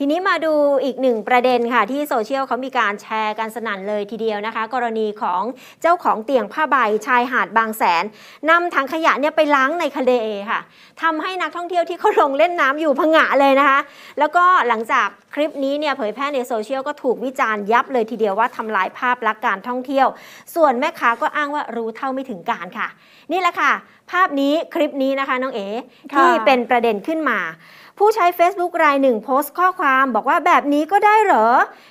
ทีนี้มาดูอีกหนึ่งประเด็นค่ะ ที่โซเชียลเขามีการแชร์กันสนั่นเลยทีเดียวนะคะ กรณีของเจ้าของเตียงผ้าใบชายหาดบางแสน นำถังขยะเนี่ยไปล้างในทะเลค่ะ ทำให้นักท่องเที่ยวที่เขาลงเล่นน้ำอยู่ผงะเลยนะคะ แล้วก็หลังจากคลิปนี้เนี่ยเผยแพร่ในโซเชียลก็ถูกวิจารณ์ยับเลยทีเดียวว่าทำลายภาพลักษณ์การท่องเที่ยว ส่วนแม่ค้าก็อ้างว่ารู้เท่าไม่ถึงการค่ะ นี่แหละค่ะ ภาพนี้คลิปนี้นะคะ น้องเอ๋ที่เป็นประเด็นขึ้นมา ผู้ใช้ Facebook รายหนึ่งโพสต์ข้อความบอกว่าแบบนี้ก็ได้เหรอ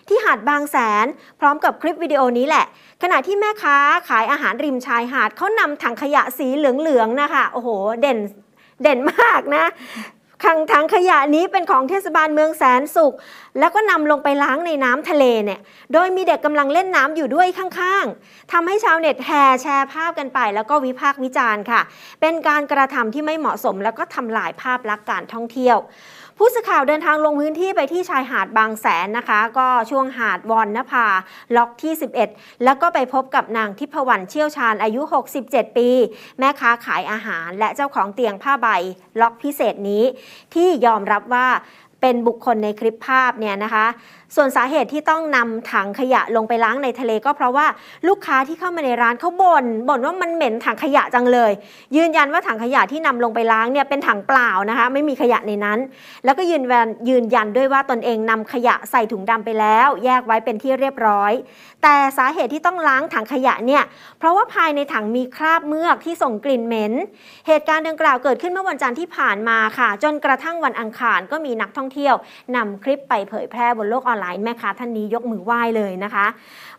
ที่หาดบางแสน พร้อมกับคลิปวิดีโอนี้แหละ ขณะที่แม่ค้าขายอาหารริมชายหาดเขานำถังขยะสีเหลืองๆนะคะโอ้โหเด่นเด่นมากนะถังถังขยะนี้เป็นของเทศบาลเมืองแสนสุข แล้วก็นำลงไปล้างในน้ำทะเลเนี่ย โดยมีเด็กกำลังเล่นน้ำอยู่ด้วยข้างๆทำให้ชาวเน็ตแห่แชร์ภาพกันไปแล้วก็วิพากษ์วิจารณ์ค่ะ เป็นการกระทำที่ไม่เหมาะสมแล้วก็ทำลายภาพลักษณ์การท่องเที่ยวผู้สื่อข่าวเดินทางลงพื้นที่ไปที่ชายหาดบางแสนนะคะ ก็ช่วงหาดวอนนภาล็อกที่ 11 แล้วก็ไปพบกับนางทิพวรรณเชี่ยวชาญอายุ 67 ปี แม่ค้าขายอาหารและเจ้าของเตียงผ้าใบล็อกพิเศษนี้ ที่ยอมรับว่าเป็นบุคคลในคลิปภาพเนี่ยนะคะ ส่วนสาเหตุที่ต้องนำถังขยะลงไปล้างในทะเลก็เพราะว่าลูกค้าที่เข้ามาในร้านเขาบน่นบ่นว่ามันเหม็นถังขยะจังเลย ยืนยันว่าถังขยะที่นำลงไปล้างเนี่ยเป็นถังเปล่านะคะไม่มีขยะในนั้น แล้วก็ยืนยันยืนยันด้วยว่าตนเองนำขยะใส่ถุงดำไปแล้ว แยกไว้เป็นที่เรียบร้อย แต่สาเหตุที่ต้องล้างถังขยะเนี่ยเพราะว่าภายในถังมีคราบเมือกที่ส่งกลิ่นเหม็น เหตุการณ์ดังกล่าวเกิดขึ้นเมื่อวันจันทร์ที่ผ่านมาค่ะ จนกระทั่งวันอังคารก็มีนักท่ององเที่ยวนำคลิปไปเผยแพร่บนโลกออนไลน์แม่ค้าท่านนี้ยกมือไหว้เลยนะคะ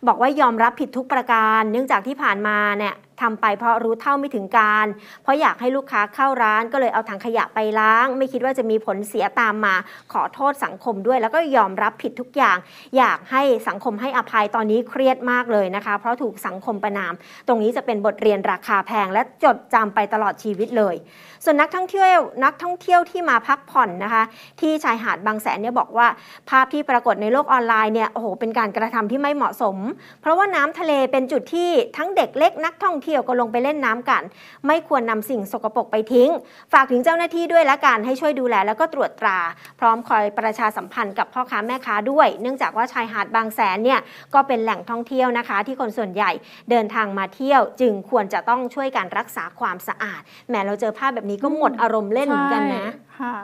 บอกว่ายอมรับผิดทุกประการ เนื่องจากที่ผ่านมาเนี่ยทำไปเพราะรู้เท่าไม่ถึงการ เพราะอยากให้ลูกค้าเข้าร้าน ก็เลยเอาถังขยะไปล้าง ไม่คิดว่าจะมีผลเสียตามมา ขอโทษสังคมด้วย แล้วก็ยอมรับผิดทุกอย่าง อยากให้สังคมให้อภัย ตอนนี้เครียดมากเลยนะคะ เพราะถูกสังคมประนาม ตรงนี้จะเป็นบทเรียนราคาแพงและจดจำไปตลอดชีวิตเลย ส่วนนักท่องเที่ยว นักท่องเที่ยวที่มาพักผ่อนนะคะ ที่ชายหาดบางแสนเนี่ยบอกว่า ภาพที่ปรากฏในโลกออนไลน์เนี่ย โอ้โห เป็นการกระทำที่ไม่เหมาะสม เพราะว่าน้ำทะเลเป็นจุดที่ทั้งเด็กเล็กนักท่องเที่ยวก็ลงไปเล่นน้ำกัน ไม่ควรนำสิ่งสกปรกไปทิ้ง ฝากถึงเจ้าหน้าที่ด้วยละกันให้ช่วยดูแลแล้วก็ตรวจตรา พร้อมคอยประชาสัมพันธ์กับพ่อค้าแม่ค้าด้วย เนื่องจากว่าชายหาดบางแสนเนี่ย ก็เป็นแหล่งท่องเที่ยวนะคะ ที่คนส่วนใหญ่เดินทางมาเที่ยวจึงควรจะต้องช่วยกันรักษาความสะอาด แหมเราเจอภาพแบบนี้ก็หมดอารมณ์เล่นเหมือนกันนะค่ะ